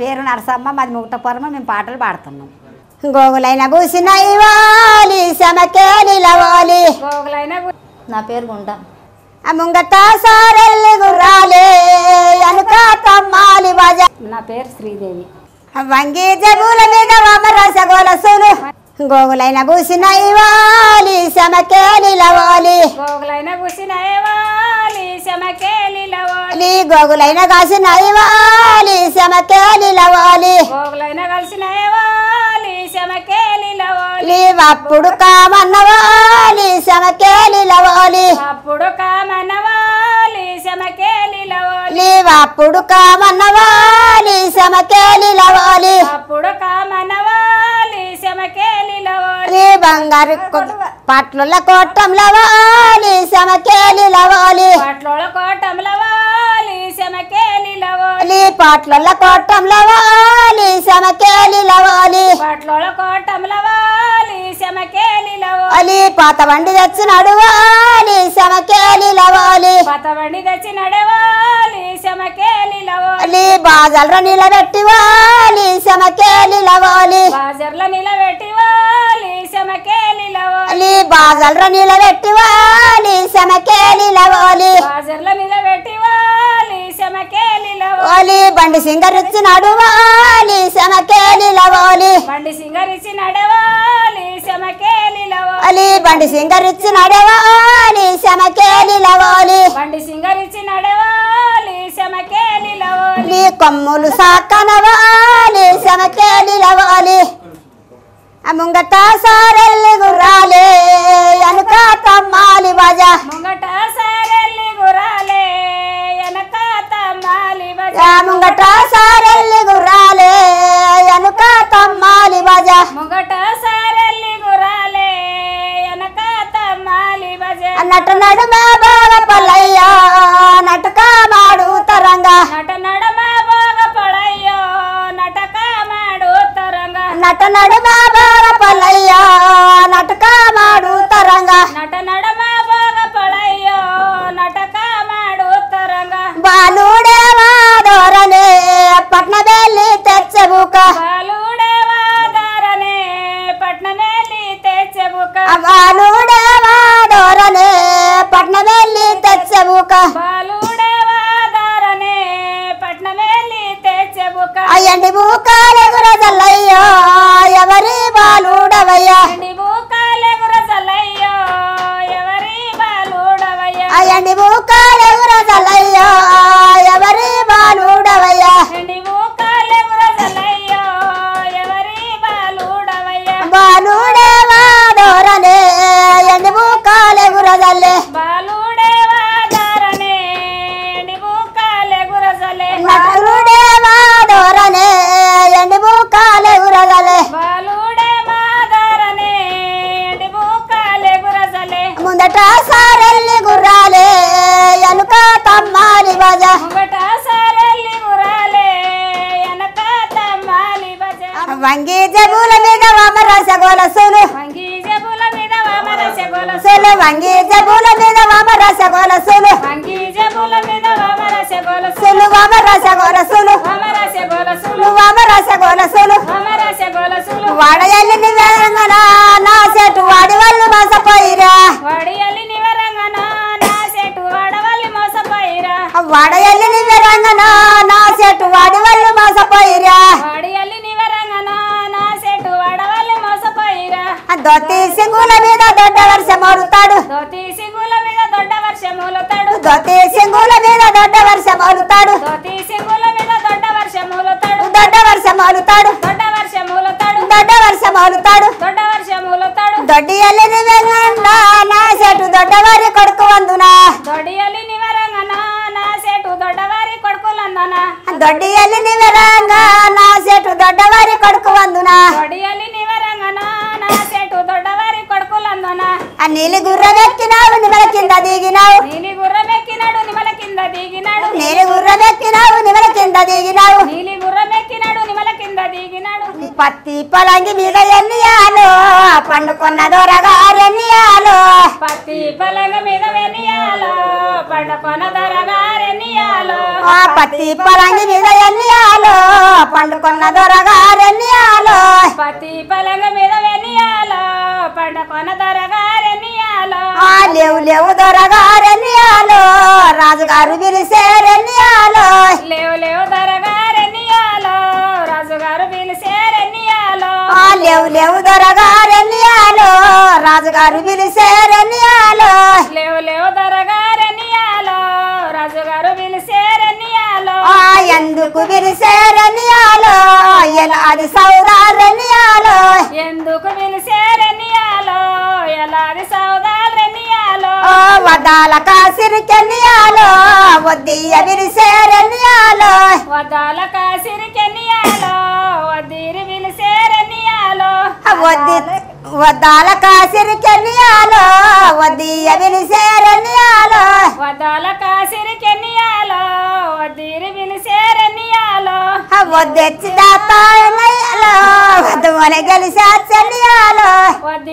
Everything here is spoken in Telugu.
పేరు నరసమ్మ మాది ముక్తపురమ మేము పాటలు పాడుతున్నాం గోగులైన పూసిన ఇవాలి సమకేలిలవాలి గోగులైన నా పేరు గుండా ముంగత సారెల్లి గుర్రాలే అనుక తమ్మాలి నా పేరు శ్రీదేవి వంగి జబుల మీద రసగోలసులు గోగులైన పూసిన ఇవాలి సమకేలిలవాలి గోగులైన పూసిన ఇవాలి నిలవాలి గోగులైన కలిసి నయవాలి సమకేలి నిలవాలి గోగులైన కలిసి నయవాలి శమకే అప్పుడు కామన్నవాలి సమకేలి నిలవాలి అప్పుడు కామన్నవాలి సమకేలి నిలవాలి అప్పుడు కామన్నవాలి సమకేలి నిలవాలి అప్పుడు కామన్నవాలి రే బంగారు పట్ల కోటం లవాలి సమకేలి లవాలి పట్ల కోటం లవాలి సమకేలి లవాలి పట్ల కోటం లవాలి సమకేలి లవాలి పట్ల కోటం లవాలి అలి పాత బండి తెచ్చి నడవాలి శమకేలి లవాలి పాత బండి తెచ్చి నడవాలి శమకేలి లవాలి బాజర్ల నిలబెట్టి వాలి శమకేలి లవాలి బాజర్ల నిలబెట్టి వాలి శమకేలి లవాలి బాజర్ల నిలబెట్టి వాలి లవాలి బాజర్ల బండి సింగరిచ్చి నడువాలి సమకేలి లవోలి బండి సింగరిచ్చి నడవాలి సమకేలి లవోలి బండి సింగరిచ్చి నడవాలి సమకేలి లవోలి బండి సింగరిచ్చి నడవాలి సమకేలి లవోలి కొమ్ములు సాకనవాలి సమకేలి లవోలి ముంగట సారెల్లి గుర్రాలే అనుక తమ్మాలి బాజా ముంగట సారే ముంగట సారెల్లి గుర్రాలే ఎనుక తమ్మాలి భజ ముంగట సారెల్లి గుర్రాలే ఎనక తమ్మాలి భజ నట నడుమ బాగ పల్లయ్య నటక మాడు తరంగ నట నడుమ బాగ పల్లయ్య నటక మాడు తరంగ నట నడుమ బాగ పల్లయ్య నటక మాడు తరంగ బాలుడేవా దోరనే పట్నం వెళ్ళి తెచ్చెవుక అయ్యండి బూకాలు గురజల్లయ్యో ఎవరి బాలుడవయ్యా అయ్యండి బూకాలు గురజల్లయ్యో ముందట సారెల్లి గుర్రాలే ఎనుక తమ్మాలి బజ వంగి జబుల మీద వామరస గోల సోలు వంగి జబుల మీద వామరస గోల సోలు వంగి జబుల నీవే రంగనా నా చెట్టు వాడి వల్లి మోసపోయిరా దొత్తి సింగుల మీద దొడ్డ వర్షం అవుతాడు దొత్తి సింగుల మీద దొడ్డ వర్షం అవుతాడు దొత్తి సింగుల మీద దొడ్డ వర్షం అవుతాడు దొత్తి సింగుల మీద దొడ్డ వర్షం అవుతాడు దొడ్డ వర్షం అవుతాడు దొడ్డ వర్షం అవుతాడు దొడ్డ వర్షం అవుతాడు దొడ్డ వర్షం అవుతాడు దొడ్డి ఎల్లిని వెళ్ళండా నా చెట్టు దొడ్డవారి కొడుకు వందునా దొడ్డి ఎల్లిని దొడ్డియల్లి నివరంగా నా సెటు దొడ్డవారి కొడుకు వందునా దొడ్డియల్లి నివరంగన నీలి గుర్రమెక్కినాడు నిమల కింద దిగినావు నీలి గుర్రమెక్కినాడు నిమల కింద దిగినాడు నీలి గుర్రమెక్కినావు నిమల కింద దిగినావు నీలి గుర్రమెక్కినాడు నిమల కింద దిగినాడు పత్తి పొలంగి మీద ఎన్నియాలో పండుకున్న దొరగారు ఎన్నియాలో పత్తి పొలంగి మీద వెనియాలో పండుకున్న ఆ పత్తి పొలంగి మీద ఎన్నియాలో పండుకున్న దొరగారెన్నియాలో పత్తి పొలంగి మీద వెనియాలో పండుకున్న దొరగారెన్నియాలో ఆ లేవు లేవు దొరగారెన్నియాలో రాజుగారు పిలిసేరెన్నియాలో లేవు లేవు దొరగారెన్నియాలో రాజుగారు పిలిసేరెన్నియాలో ఆ లేవు లేవు దొరగారెన్నియాలో రాజుగారు పిలిసేరెన్నియాలో లేవు లేవు దొరగారు ఎందుకు విరిసేరని ఆలో ఎలా అది సౌదారని ఆలో ఎందుకు విరిసేరని ఆలో ఎలా అది సౌదారని సౌదారనియాలో వదాల కాసిరికెని కాసిరికెనియాలో వద్దీయ ఆలో వదాల కాసిరికెని కాసిరికెనియాలో వద్దీరి ఆలో వద్ది వదాల కాసిరికెని కాసిరికెనియాలో వద్దీయ ఆలో వదాల కాసిరికెని ఆలో వద్దీరి విరిసే wadeed sidaa tahay laylo wada malegelisaadsaniyaalo